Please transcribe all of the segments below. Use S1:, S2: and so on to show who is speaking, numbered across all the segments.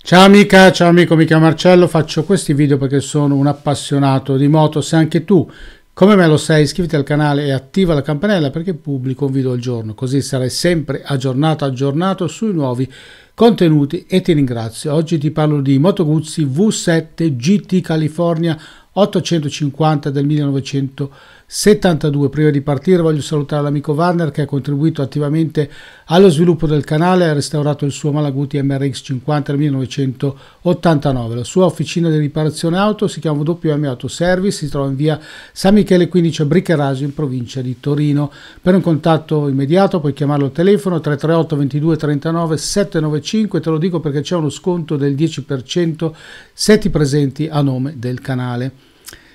S1: Ciao amica, ciao amico, mi chiamo Marcello, faccio questi video perché sono un appassionato di moto, se anche tu come me lo sai iscriviti al canale e attiva la campanella perché pubblico un video al giorno, così sarai sempre aggiornato, aggiornato sui nuovi contenuti e ti ringrazio. Oggi ti parlo di Moto Guzzi V7 GT California 850 del 1972. Prima di partire voglio salutare l'amico Warner che ha contribuito attivamente allo sviluppo del canale e ha restaurato il suo Malaguti MRX50 del 1989. La sua officina di riparazione auto si chiama WM Auto Service, si trova in via San Michele 15 a Briccherasio in provincia di Torino. Per un contatto immediato puoi chiamarlo al telefono 338 22 39 795, te lo dico perché c'è uno sconto del 10% se ti presenti a nome del canale.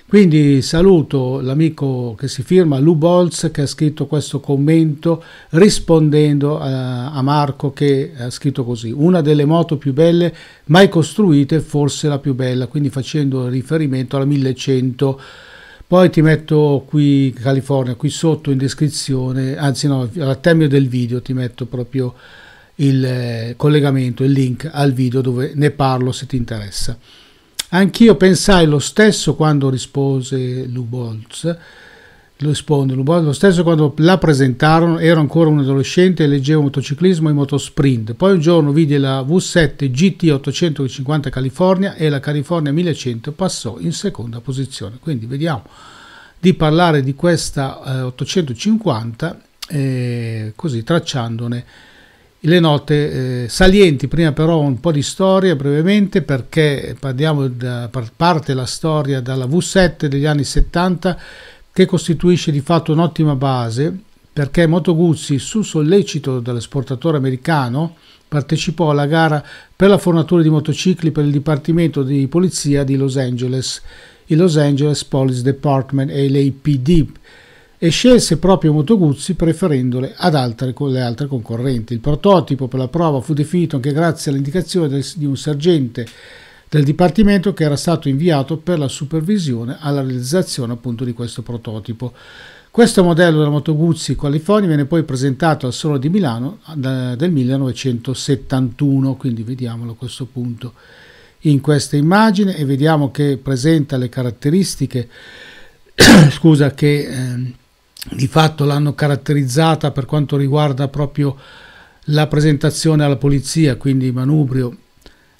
S1: Quindi saluto l'amico che si firma Lu Bolz che ha scritto questo commento rispondendo a, a, Marco che ha scritto così: Una delle moto più belle mai costruite, forse la più bella, quindi facendo riferimento alla 1100. Poi ti metto qui in California, qui sotto in descrizione, anzi no, al termine del video ti metto proprio il eh, collegamento, il link al video dove ne parlo se ti interessa. Anch'io pensai lo stesso quando rispose Lubolz, lo risponde Lubolz, lo stesso quando la presentarono, ero ancora un adolescente e leggevo motociclismo e motosprint. Poi un giorno vidi la V7 GT 850 California e la California 1100 passò in seconda posizione. Quindi vediamo di parlare di questa eh, 850 eh, così tracciandone le note eh, salienti. Prima però un po' di storia brevemente perché parliamo da, parte la storia dalla V7 degli anni 70 che costituisce di fatto un'ottima base perché Moto Guzzi, su sollecito dell'esportatore americano, partecipò alla gara per la fornitura di motocicli per il Dipartimento di Polizia di Los Angeles, il Los Angeles Police Department, LAPD, e scelse proprio Moto Guzzi preferendole ad altre con le altre concorrenti. Il prototipo per la prova fu definito anche grazie all'indicazione di un sergente del dipartimento che era stato inviato per la supervisione alla realizzazione appunto di questo prototipo. Questo modello della Moto Guzzi California viene poi presentato al Solo di Milano da, del 1971, quindi vediamolo a questo punto in questa immagine e vediamo che presenta le caratteristiche scusa, che eh, di fatto l'hanno caratterizzata per quanto riguarda proprio la presentazione alla polizia, quindi manubrio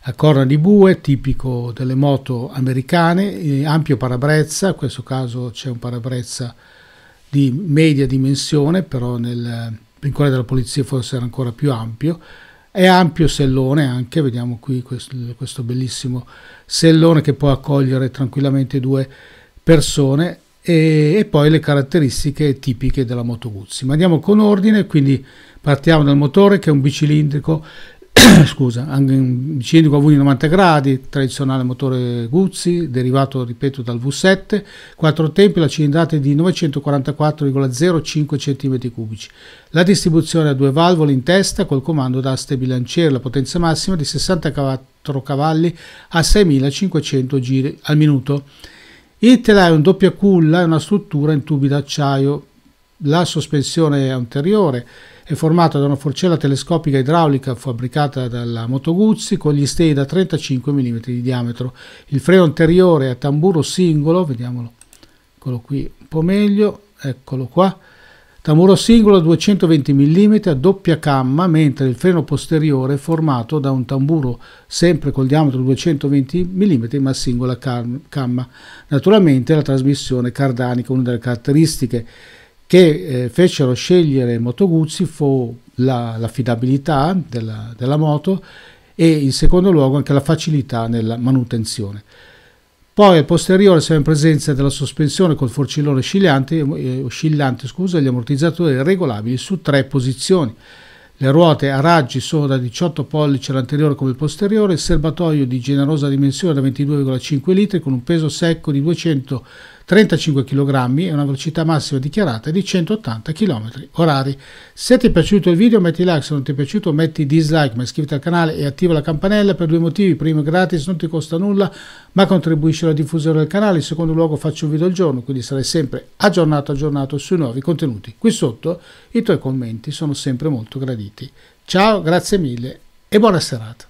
S1: a corna di bue, tipico delle moto americane, ampio parabrezza, in questo caso c'è un parabrezza di media dimensione, però nel pincore della polizia forse era ancora più ampio, è ampio sellone anche, vediamo qui questo, questo bellissimo sellone che può accogliere tranquillamente due persone e, e, poi le caratteristiche tipiche della Moto Guzzi. Ma andiamo con ordine, quindi partiamo dal motore che è un bicilindrico, scusa, un bicilindrico V90 gradi, tradizionale motore Guzzi, derivato, ripeto, dal V7, quattro tempi, la cilindrata è di 944,05 cm3. La distribuzione ha due valvole in testa col comando da aste bilanciere, la potenza massima di 64 cavalli a 6500 giri al minuto. Il telaio è un doppia culla e una struttura in tubi d'acciaio. La sospensione anteriore è formata da una forcella telescopica idraulica fabbricata dalla Motoguzzi con gli stei da 35 mm di diametro. Il freno anteriore è a tamburo singolo, vediamolo eccolo qui un po' meglio, eccolo qua, Tamburo singolo a 220 mm a doppia camma, mentre il freno posteriore è formato da un tamburo sempre col diametro 220 mm ma singola camma. Naturalmente la trasmissione cardanica, una delle caratteristiche che eh, fecero scegliere Moto Guzzi fu la, l'affidabilità della, della moto e in secondo luogo anche la facilità nella manutenzione. Poi al posteriore siamo in presenza della sospensione col forcillone oscillante, eh, oscillante scusa, gli ammortizzatori regolabili su tre posizioni. Le ruote a raggi sono da 18 pollici l'anteriore come il posteriore, il serbatoio di generosa dimensione da 22,5 litri con un peso secco di 200 35 kg e una velocità massima dichiarata di 180 km orari. Se ti è piaciuto il video metti like, se non ti è piaciuto metti dislike, ma iscriviti al canale e attiva la campanella per due motivi. Primo gratis, non ti costa nulla, ma contribuisce alla diffusione del canale. In secondo luogo faccio un video al giorno, quindi sarai sempre aggiornato, aggiornato sui nuovi contenuti. Qui sotto i tuoi commenti sono sempre molto graditi. Ciao, grazie mille e buona serata.